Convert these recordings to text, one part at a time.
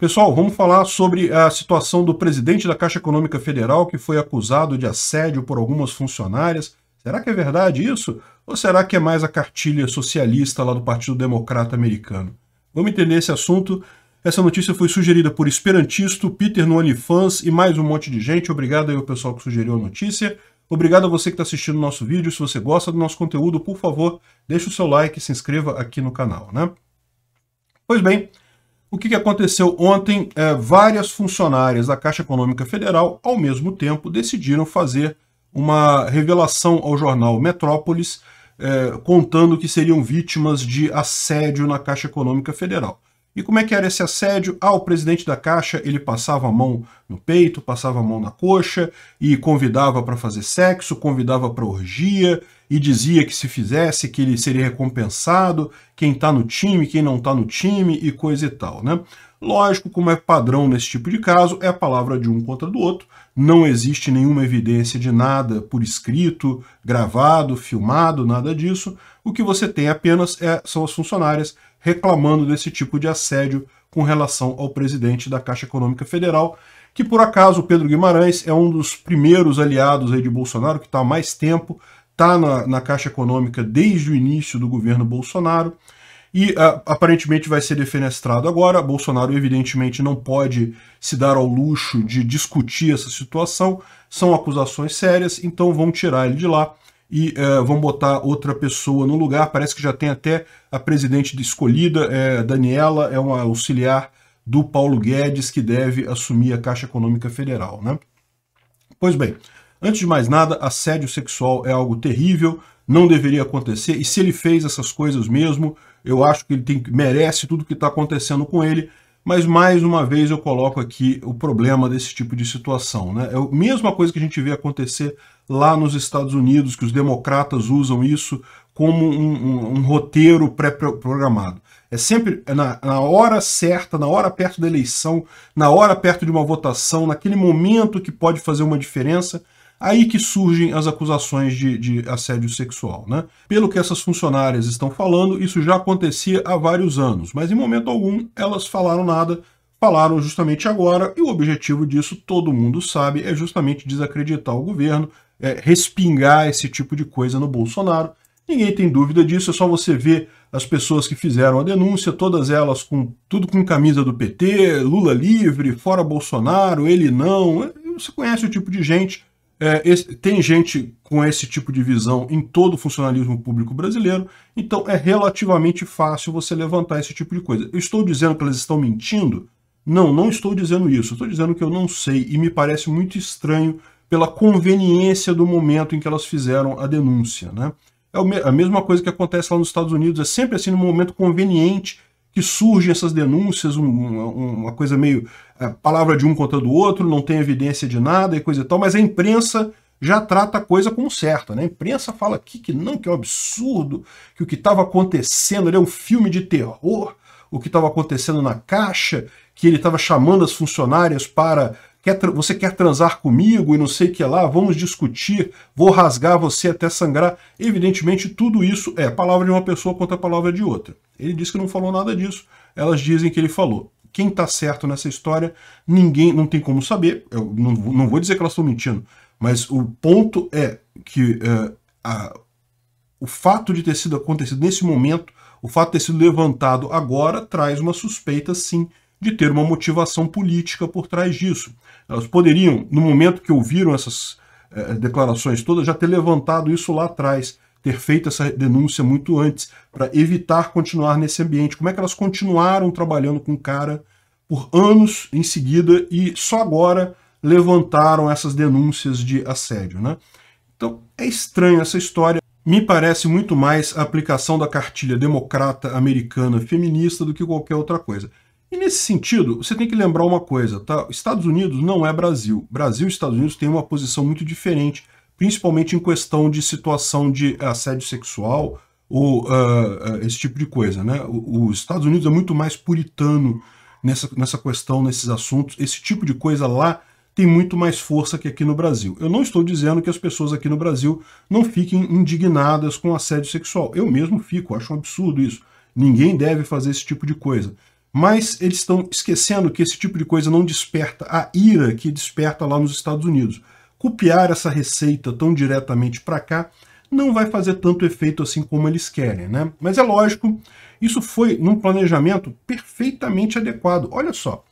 Pessoal, vamos falar sobre a situação do presidente da Caixa Econômica Federal que foi acusado de assédio por algumas funcionárias. Será que é verdade isso? Ou será que é mais a cartilha socialista lá do Partido Democrata Americano? Vamos entender esse assunto. Essa notícia foi sugerida por Esperantisto, Peter no OnlyFans e mais um monte de gente. Obrigado aí ao pessoal que sugeriu a notícia. Obrigado a você que está assistindo o nosso vídeo. Se você gosta do nosso conteúdo, por favor, deixe o seu like e se inscreva aqui no canal, né? Pois bem, o que, aconteceu ontem? É, várias funcionárias da Caixa Econômica Federal, ao mesmo tempo, decidiram fazer uma revelação ao jornal Metrópolis, é, contando que seriam vítimas de assédio na Caixa Econômica Federal. E como é que era esse assédio? Ah, o presidente da Caixa, ele passava a mão no peito, passava a mão na coxa e convidava para fazer sexo, convidava para orgia e dizia que se fizesse, que ele seria recompensado, quem está no time, quem não está no time e coisa e tal, né? Lógico, como é padrão nesse tipo de caso, é a palavra de um contra do outro, não existe nenhuma evidência de nada por escrito, gravado, filmado, nada disso. O que você tem apenas é, são as funcionárias reclamando desse tipo de assédio com relação ao presidente da Caixa Econômica Federal, que por acaso Pedro Guimarães é um dos primeiros aliados aí de Bolsonaro, que está há mais tempo, está na, na, Caixa Econômica desde o início do governo Bolsonaro, e uh, aparentemente vai ser defenestrado agora. Bolsonaro, evidentemente, não pode se dar ao luxo de discutir essa situação, são acusações sérias, então vão tirar ele de lá e é, vão botar outra pessoa no lugar. Parece que já tem até a presidente escolhida, é, Daniela, é uma auxiliar do Paulo Guedes, que deve assumir a Caixa Econômica Federal. Né? Pois bem, antes de mais nada, assédio sexual é algo terrível, não deveria acontecer, e se ele fez essas coisas mesmo, eu acho que ele tem, merece tudo que está acontecendo com ele, mas mais uma vez eu coloco aqui o problema desse tipo de situação. Né? É a mesma coisa que a gente vê acontecer lá nos Estados Unidos, que os democratas usam isso como um, um, um roteiro pré-programado. É sempre na, na, hora certa, na hora perto da eleição, na hora perto de uma votação, naquele momento que pode fazer uma diferença, aí que surgem as acusações de, de assédio sexual. Né? Pelo que essas funcionárias estão falando, isso já acontecia há vários anos, mas em momento algum elas falaram nada, falaram justamente agora, e o objetivo disso, todo mundo sabe, é justamente desacreditar o governo, é, respingar esse tipo de coisa no Bolsonaro. Ninguém tem dúvida disso, é só você ver as pessoas que fizeram a denúncia, todas elas com tudo com camisa do PT, Lula livre, fora Bolsonaro, ele não. É, você conhece o tipo de gente. É, esse, tem gente com esse tipo de visão em todo o funcionalismo público brasileiro, então é relativamente fácil você levantar esse tipo de coisa. Eu estou dizendo que elas estão mentindo? Não, não estou dizendo isso. Estou dizendo que eu não sei e me parece muito estranho pela conveniência do momento em que elas fizeram a denúncia. Né? É a mesma coisa que acontece lá nos Estados Unidos, é sempre assim, no momento conveniente que surgem essas denúncias, um, uma coisa meio é, palavra de um contra do outro, não tem evidência de nada e coisa e tal, mas a imprensa já trata a coisa como certa. Né? A imprensa fala aqui que não, que é um absurdo, que o que estava acontecendo era é um filme de terror, o que estava acontecendo na Caixa, que ele estava chamando as funcionárias para Quer, você quer transar comigo e não sei o que lá, vamos discutir, vou rasgar você até sangrar. Evidentemente, tudo isso é palavra de uma pessoa contra a palavra de outra. Ele disse que não falou nada disso, elas dizem que ele falou. Quem está certo nessa história, ninguém não tem como saber. Eu não, não vou dizer que elas estão mentindo, mas o ponto é que é, a, o fato de ter sido acontecido nesse momento, o fato de ter sido levantado agora, traz uma suspeita, sim, de ter uma motivação política por trás disso. Elas poderiam, no momento que ouviram essas eh, declarações todas, já ter levantado isso lá atrás, ter feito essa denúncia muito antes, para evitar continuar nesse ambiente. Como é que elas continuaram trabalhando com o cara por anos em seguida e só agora levantaram essas denúncias de assédio, né? Então, é estranha essa história. Me parece muito mais a aplicação da cartilha democrata americana feminista do que qualquer outra coisa. E nesse sentido, você tem que lembrar uma coisa, tá? Estados Unidos não é Brasil. Brasil e Estados Unidos têm uma posição muito diferente, principalmente em questão de situação de assédio sexual ou uh, esse tipo de coisa, né? Os Estados Unidos é muito mais puritano nessa, nessa questão, nesses assuntos. Esse tipo de coisa lá tem muito mais força que aqui no Brasil. Eu não estou dizendo que as pessoas aqui no Brasil não fiquem indignadas com assédio sexual. Eu mesmo fico, acho um absurdo isso. Ninguém deve fazer esse tipo de coisa. Mas eles estão esquecendo que esse tipo de coisa não desperta a ira que desperta lá nos Estados Unidos. Copiar essa receita tão diretamente para cá não vai fazer tanto efeito assim como eles querem, né? Mas é lógico, isso foi num planejamento perfeitamente adequado. Olha só,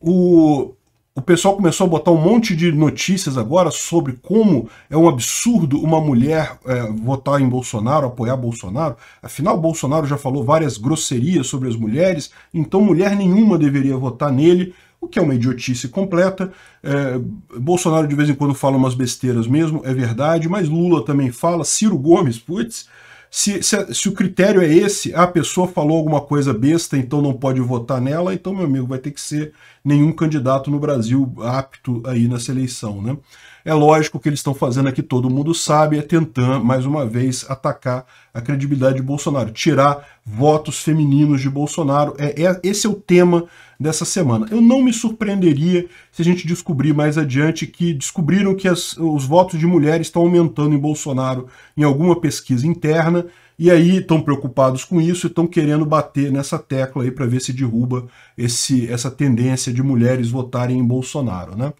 o o pessoal começou a botar um monte de notícias agora sobre como é um absurdo uma mulher é, votar em Bolsonaro, apoiar Bolsonaro. Afinal, Bolsonaro já falou várias grosserias sobre as mulheres, então mulher nenhuma deveria votar nele, o que é uma idiotice completa. É, Bolsonaro de vez em quando fala umas besteiras mesmo, é verdade, mas Lula também fala, Ciro Gomes, putz. Se, se, se, o critério é esse, a pessoa falou alguma coisa besta, então não pode votar nela, então, meu amigo, vai ter que ser nenhum candidato no Brasil apto aí nessa eleição. Né? É lógico que eles estão fazendo aqui, todo mundo sabe, é tentar, mais uma vez, atacar a credibilidade de Bolsonaro, tirar votos femininos de Bolsonaro. É, é, esse é o tema dessa semana. Eu não me surpreenderia se a gente descobrir mais adiante que descobriram que as, os votos de mulheres estão aumentando em Bolsonaro em alguma pesquisa interna. E aí estão preocupados com isso e estão querendo bater nessa tecla aí para ver se derruba esse, essa tendência de mulheres votarem em Bolsonaro, né?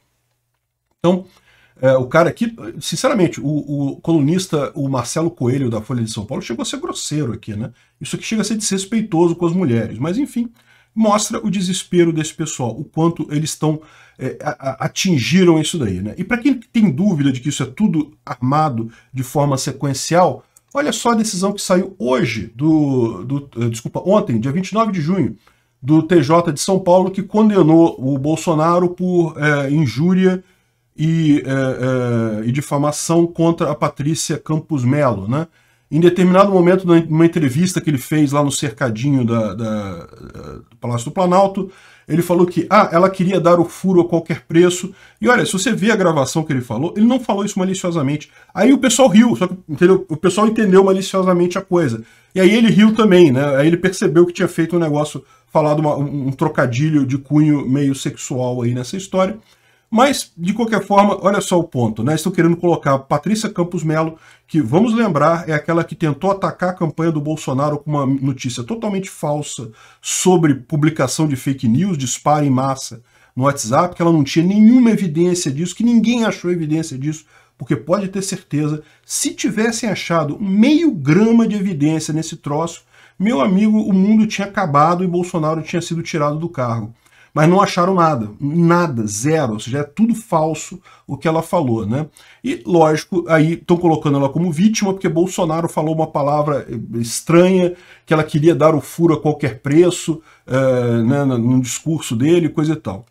Então, é, o cara aqui, sinceramente, o, o, colunista, o Marcelo Coelho da Folha de São Paulo, chegou a ser grosseiro aqui, né? Isso aqui chega a ser desrespeitoso com as mulheres, mas enfim, mostra o desespero desse pessoal, o quanto eles estão é, atingiram isso daí, né? E para quem tem dúvida de que isso é tudo armado de forma sequencial, Olha só a decisão que saiu hoje, do, do, eh, desculpa, ontem, dia 29 de junho, do TJ de São Paulo, que condenou o Bolsonaro por é, injúria e, é, é, e, difamação contra a Patrícia Campos Melo, né? Em determinado momento, numa entrevista que ele fez lá no cercadinho da, da, do Palácio do Planalto, ele falou que ah, ela queria dar o furo a qualquer preço. E olha, se você vê a gravação que ele falou, ele não falou isso maliciosamente. Aí o pessoal riu, só que entendeu? o pessoal entendeu maliciosamente a coisa. E aí ele riu também, né? Aí ele percebeu que tinha feito um negócio, falado uma, um trocadilho de cunho meio sexual aí nessa história. Mas, de qualquer forma, olha só o ponto. Né? estou querendo colocar Patrícia Campos Melo, que, vamos lembrar, é aquela que tentou atacar a campanha do Bolsonaro com uma notícia totalmente falsa sobre publicação de fake news, disparo em massa no WhatsApp, que ela não tinha nenhuma evidência disso, que ninguém achou evidência disso, porque pode ter certeza, se tivessem achado meio grama de evidência nesse troço, meu amigo, o mundo tinha acabado e Bolsonaro tinha sido tirado do cargo mas não acharam nada, nada, zero, ou seja, é tudo falso o que ela falou, né? E lógico, aí estão colocando ela como vítima porque Bolsonaro falou uma palavra eh, estranha que ela queria dar o furo a qualquer preço, uh, né, no discurso dele, coisa e tal.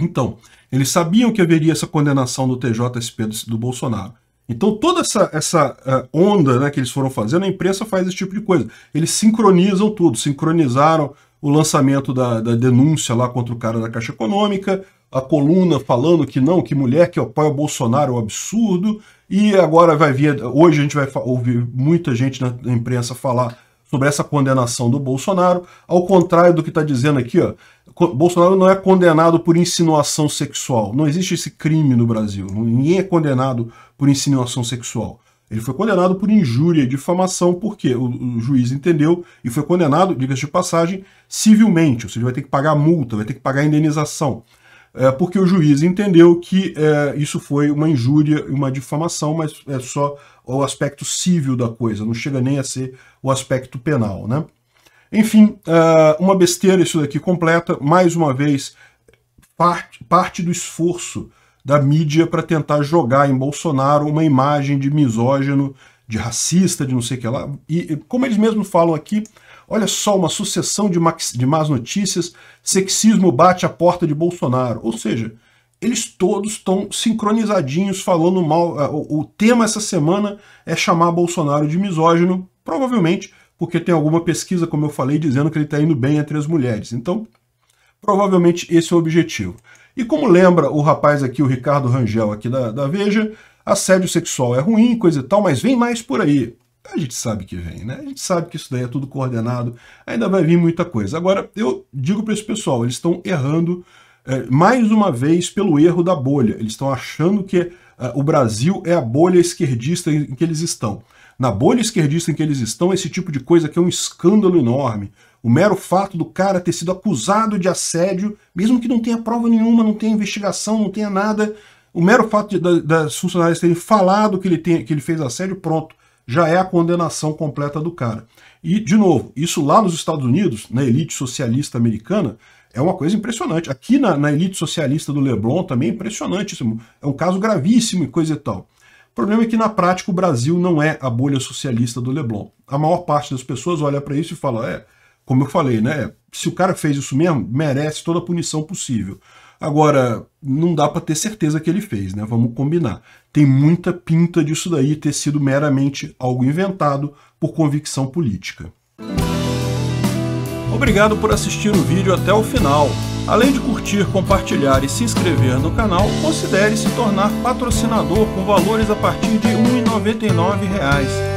Então, eles sabiam que haveria essa condenação do TJSP do, do Bolsonaro. Então toda essa, essa eh, onda né, que eles foram fazendo, a imprensa faz esse tipo de coisa. Eles sincronizam tudo, sincronizaram o lançamento da, da, denúncia lá contra o cara da Caixa Econômica, a coluna falando que não, que mulher que é apoia o Bolsonaro é um absurdo, e agora vai vir, hoje a gente vai ouvir muita gente na, imprensa falar sobre essa condenação do Bolsonaro, ao contrário do que está dizendo aqui, ó, Bolsonaro não é condenado por insinuação sexual, não existe esse crime no Brasil, ninguém é condenado por insinuação sexual. Ele foi condenado por injúria e difamação, porque o, o juiz entendeu e foi condenado, diga-se de passagem, civilmente, ou seja, vai ter que pagar multa, vai ter que pagar indenização. É, porque o juiz entendeu que é, isso foi uma injúria e uma difamação, mas é só o aspecto civil da coisa, não chega nem a ser o aspecto penal. Né? Enfim, é, uma besteira isso daqui completa, mais uma vez, parte, parte do esforço da mídia para tentar jogar em Bolsonaro uma imagem de misógino, de racista, de não sei o que lá. E como eles mesmos falam aqui, olha só, uma sucessão de, de más notícias, sexismo bate a porta de Bolsonaro. Ou seja, eles todos estão sincronizadinhos falando mal. Eh, o tema essa semana é chamar Bolsonaro de misógino, provavelmente porque tem alguma pesquisa, como eu falei, dizendo que ele está indo bem entre as mulheres. Então, provavelmente esse é o objetivo. E como lembra o rapaz aqui, o Ricardo Rangel, aqui da, da Veja, assédio sexual é ruim, coisa e tal, mas vem mais por aí. A gente sabe que vem, né? A gente sabe que isso daí é tudo coordenado, ainda vai vir muita coisa. Agora, eu digo para esse pessoal, eles estão errando é, mais uma vez pelo erro da bolha. Eles estão achando que é, o Brasil é a bolha esquerdista em que eles estão. Na bolha esquerdista em que eles estão, esse tipo de coisa que é um escândalo enorme. O mero fato do cara ter sido acusado de assédio, mesmo que não tenha prova nenhuma, não tenha investigação, não tenha nada, o mero fato das funcionárias terem falado que ele, tem, que ele fez assédio, pronto, já é a condenação completa do cara. E, de novo, isso lá nos Estados Unidos, na elite socialista americana, é uma coisa impressionante. Aqui na, na elite socialista do Leblon também é impressionante. Isso é um caso gravíssimo e coisa e tal. O problema é que, na prática, o Brasil não é a bolha socialista do Leblon. A maior parte das pessoas olha para isso e fala: é, como eu falei, né? Se o cara fez isso mesmo, merece toda a punição possível. Agora, não dá para ter certeza que ele fez, né? Vamos combinar. Tem muita pinta disso daí ter sido meramente algo inventado por convicção política. Obrigado por assistir o vídeo até o final. Além de curtir, compartilhar e se inscrever no canal, considere se tornar patrocinador com valores a partir de R$ 1,99